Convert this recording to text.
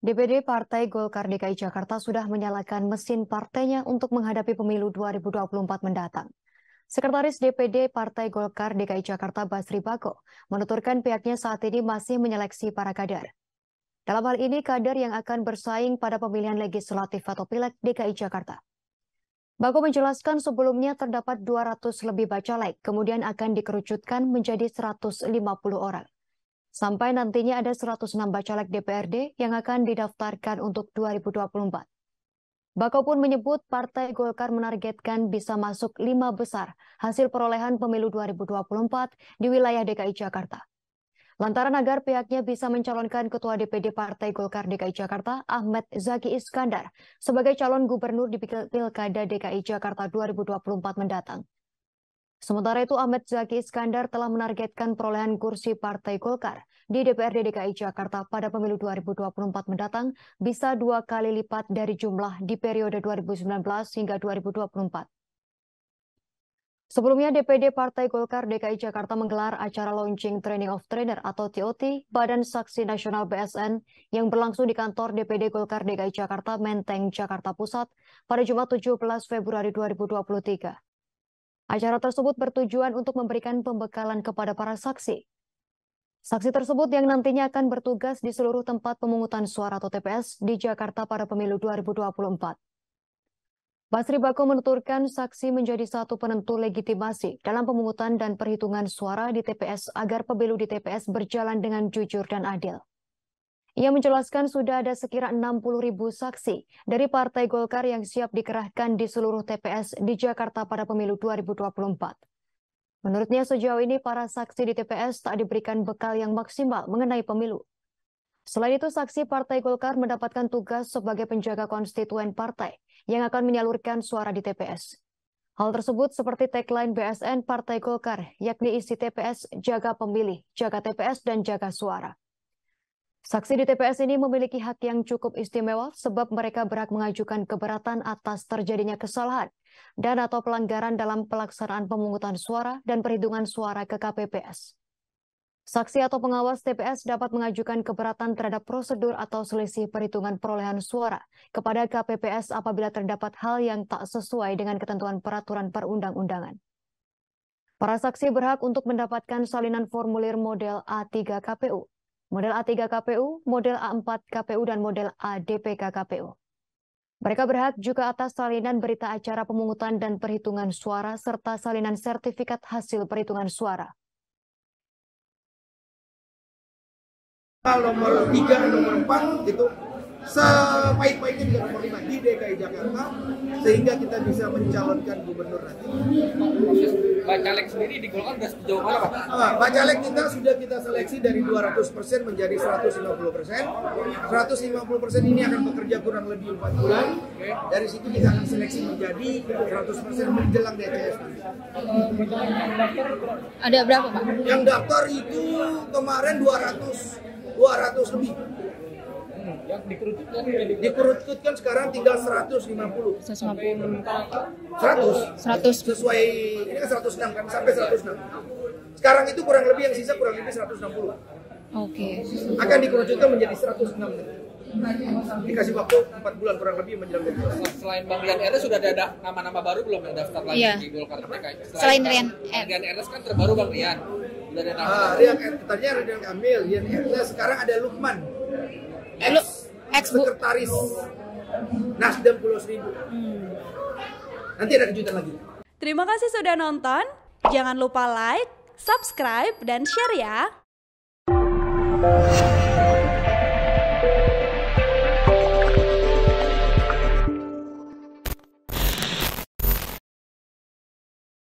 DPD Partai Golkar DKI Jakarta sudah menyalakan mesin partainya untuk menghadapi pemilu 2024 mendatang. Sekretaris DPD Partai Golkar DKI Jakarta Basri Bako menuturkan pihaknya saat ini masih menyeleksi para kader. Dalam hal ini kader yang akan bersaing pada pemilihan legislatif atau pileg DKI Jakarta. Bako menjelaskan sebelumnya terdapat 200 lebih bacalek, kemudian akan dikerucutkan menjadi 150 orang. Sampai nantinya ada 106 bacalek DPRD yang akan didaftarkan untuk 2024. Bako pun menyebut Partai Golkar menargetkan bisa masuk lima besar hasil perolehan pemilu 2024 di wilayah DKI Jakarta. Lantaran agar pihaknya bisa mencalonkan Ketua DPD Partai Golkar DKI Jakarta, Ahmed Zaki Iskandar, sebagai calon gubernur di Pilkada DKI Jakarta 2024 mendatang. Sementara itu Ahmad Zaki Iskandar telah menargetkan perolehan kursi Partai Golkar di DPRD DKI Jakarta pada pemilu 2024 mendatang bisa dua kali lipat dari jumlah di periode 2019 hingga 2024. Sebelumnya, DPD Partai Golkar DKI Jakarta menggelar acara Launching Training of Trainer atau TOT Badan Saksi Nasional BSN yang berlangsung di kantor DPD Golkar DKI Jakarta Menteng, Jakarta Pusat pada Jumat 17 Februari 2023. Acara tersebut bertujuan untuk memberikan pembekalan kepada para saksi. Saksi tersebut yang nantinya akan bertugas di seluruh tempat pemungutan suara atau TPS di Jakarta pada pemilu 2024. Basri Bako menuturkan saksi menjadi satu penentu legitimasi dalam pemungutan dan perhitungan suara di TPS agar pemilu di TPS berjalan dengan jujur dan adil. Ia menjelaskan sudah ada sekira 60 ribu saksi dari Partai Golkar yang siap dikerahkan di seluruh TPS di Jakarta pada pemilu 2024. Menurutnya sejauh ini para saksi di TPS tak diberikan bekal yang maksimal mengenai pemilu. Selain itu, saksi Partai Golkar mendapatkan tugas sebagai penjaga konstituen partai yang akan menyalurkan suara di TPS. Hal tersebut seperti tagline BSN Partai Golkar, yakni isi TPS, jaga pemilih, jaga TPS, dan jaga suara. Saksi di TPS ini memiliki hak yang cukup istimewa sebab mereka berhak mengajukan keberatan atas terjadinya kesalahan dan atau pelanggaran dalam pelaksanaan pemungutan suara dan perhitungan suara ke KPPS. Saksi atau pengawas TPS dapat mengajukan keberatan terhadap prosedur atau selisih perhitungan perolehan suara kepada KPPS apabila terdapat hal yang tak sesuai dengan ketentuan peraturan perundang-undangan. Para saksi berhak untuk mendapatkan salinan formulir model A3 KPU model A3 KPU, model A4 KPU, dan model ADPK KPU. Mereka berhak juga atas salinan berita acara pemungutan dan perhitungan suara serta salinan sertifikat hasil perhitungan suara. Nomor 3 nomor 4 itu sebaik-baiknya di nomor 5 di DKI Jakarta sehingga kita bisa mencalonkan gubernur nanti. Bacalek sendiri di Golkar sudah sejauh mana Pak? Nah, Bacalek kita sudah kita seleksi dari 200% menjadi 150%. 150% ini akan bekerja kurang lebih 4 bulan. Dari situ kita akan seleksi menjadi 100% menjelang DKS. Ada berapa Pak? Yang daftar itu kemarin 200 200 lebih yang dikerucutkan dikerucutkan sekarang tinggal 150 150 100 100 sesuai ini kan 106 kan sampai 106 sekarang itu kurang lebih yang sisa kurang lebih 160 oke okay. akan dikerucutkan menjadi 106 dikasih waktu 4 bulan kurang lebih menjelang pemilu. Selain Bang Rian Ernest sudah ada nama-nama baru belum yang daftar lagi yeah. di Golkar PKI? Selain, Selain Rian, Rian, Rian Ernest kan terbaru Bang Rian. Sudah ada nama. Ah, Rian tadinya Rian Kamil, Rian Ernest sekarang ada Lukman eh, lu, ex sekretaris Nasdem Pulau Seribu. Hmm. Nanti ada kejutan lagi. Terima kasih sudah nonton. Jangan lupa like, subscribe, dan share ya.